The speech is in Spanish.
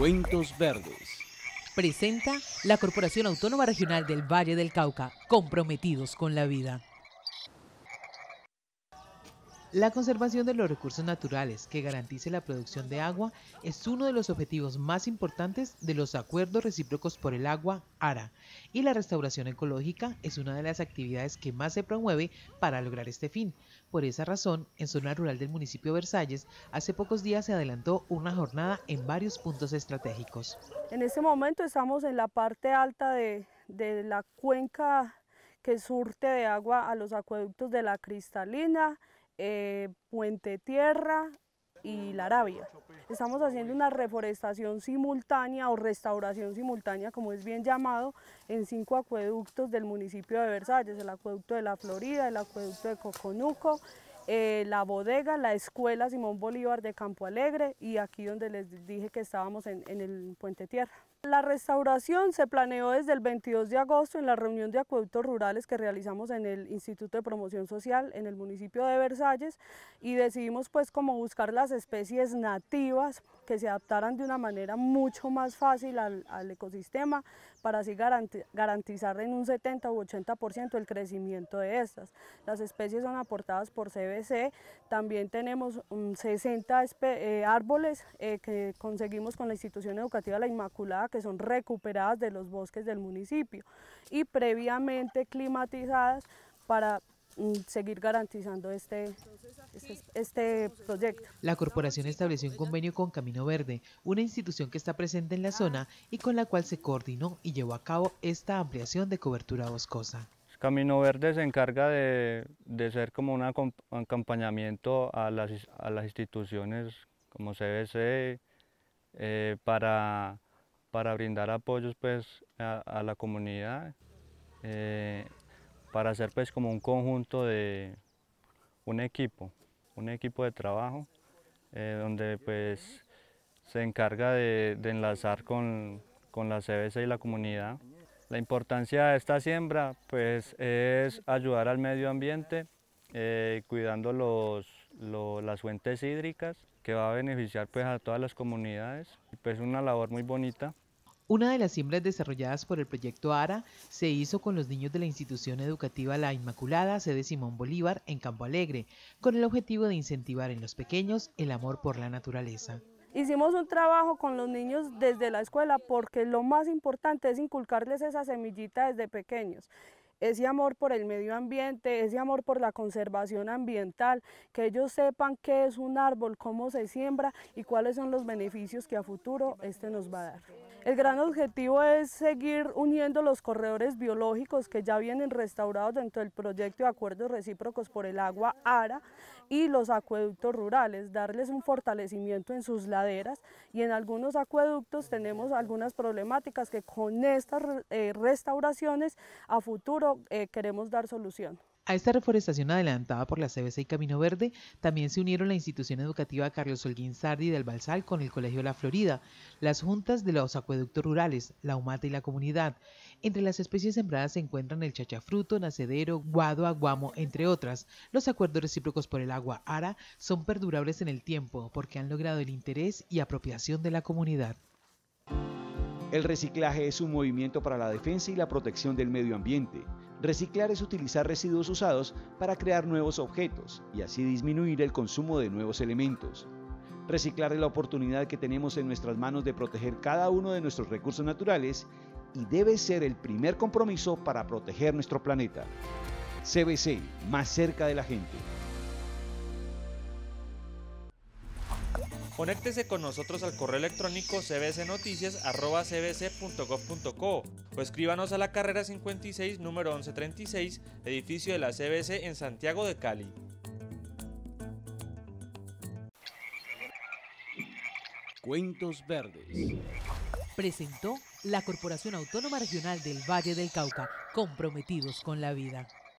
Cuentos Verdes. Presenta la Corporación Autónoma Regional del Valle del Cauca, comprometidos con la vida. La conservación de los recursos naturales que garantice la producción de agua es uno de los objetivos más importantes de los acuerdos recíprocos por el agua ARA y la restauración ecológica es una de las actividades que más se promueve para lograr este fin. Por esa razón, en zona rural del municipio de Versalles, hace pocos días se adelantó una jornada en varios puntos estratégicos. En este momento estamos en la parte alta de, de la cuenca que surte de agua a los acueductos de la Cristalina, eh, Puente Tierra y La Arabia. Estamos haciendo una reforestación simultánea o restauración simultánea, como es bien llamado, en cinco acueductos del municipio de Versalles, el acueducto de La Florida, el acueducto de Coconuco, eh, la bodega, la escuela Simón Bolívar de Campo Alegre y aquí donde les dije que estábamos en, en el Puente Tierra. La restauración se planeó desde el 22 de agosto en la reunión de acueductos rurales que realizamos en el Instituto de Promoción Social en el municipio de Versalles y decidimos pues como buscar las especies nativas que se adaptaran de una manera mucho más fácil al, ecosistema para así garantizar en un 70 u 80% el crecimiento de estas. Las especies son aportadas por CBC, también tenemos 60 mm, eh, árboles eh, que conseguimos con la institución educativa La Inmaculada que son recuperadas de los bosques del municipio y previamente climatizadas para mm, seguir garantizando este, este, este, proyecto. La corporación estableció un convenio con Camino Verde, una institución que está presente en la zona y con la cual se coordinó y llevó a cabo esta ampliación de cobertura boscosa. Camino Verde se encarga de, ser como un acompañamiento a las, a las instituciones como CBC eh, para para brindar apoyos pues, a, la comunidad, eh, para hacer pues, como un conjunto de un equipo, un equipo de trabajo, eh, donde pues, se encarga de, enlazar con, la CBC y la comunidad. La importancia de esta siembra pues, es ayudar al medio ambiente, eh, cuidando los, las fuentes hídricas que va a beneficiar pues, a todas las comunidades. Pues una labor muy bonita. Una de las siembras desarrolladas por el proyecto ARA se hizo con los niños de la institución educativa La Inmaculada, sede Simón Bolívar, en Campo Alegre, con el objetivo de incentivar en los pequeños el amor por la naturaleza. Hicimos un trabajo con los niños desde la escuela porque lo más importante es inculcarles esa semillita desde pequeños ese amor por el medio ambiente, ese amor por la conservación ambiental, que ellos sepan qué es un árbol, cómo se siembra y cuáles son los beneficios que a futuro este nos va a dar. El gran objetivo es seguir uniendo los corredores biológicos que ya vienen restaurados dentro del proyecto de acuerdos recíprocos por el agua ARA y los acueductos rurales, darles un fortalecimiento en sus laderas y en algunos acueductos tenemos algunas problemáticas que con estas eh, restauraciones a futuro eh, queremos dar solución. A esta reforestación adelantada por la CBC y Camino Verde también se unieron la institución educativa Carlos Holguín Sardi del Balsal con el Colegio La Florida, las juntas de los acueductos rurales, la humata y la comunidad. Entre las especies sembradas se encuentran el chachafruto, nacedero, guado, aguamo, entre otras. Los acuerdos recíprocos por el agua ara son perdurables en el tiempo porque han logrado el interés y apropiación de la comunidad. El reciclaje es un movimiento para la defensa y la protección del medio ambiente Reciclar es utilizar residuos usados para crear nuevos objetos y así disminuir el consumo de nuevos elementos. Reciclar es la oportunidad que tenemos en nuestras manos de proteger cada uno de nuestros recursos naturales y debe ser el primer compromiso para proteger nuestro planeta. CBC, más cerca de la gente. Conéctese con nosotros al correo electrónico cbcnoticias.cbc.gov.co o escríbanos a la carrera 56, número 1136, edificio de la CBC en Santiago de Cali. Cuentos Verdes. Presentó la Corporación Autónoma Regional del Valle del Cauca, comprometidos con la vida.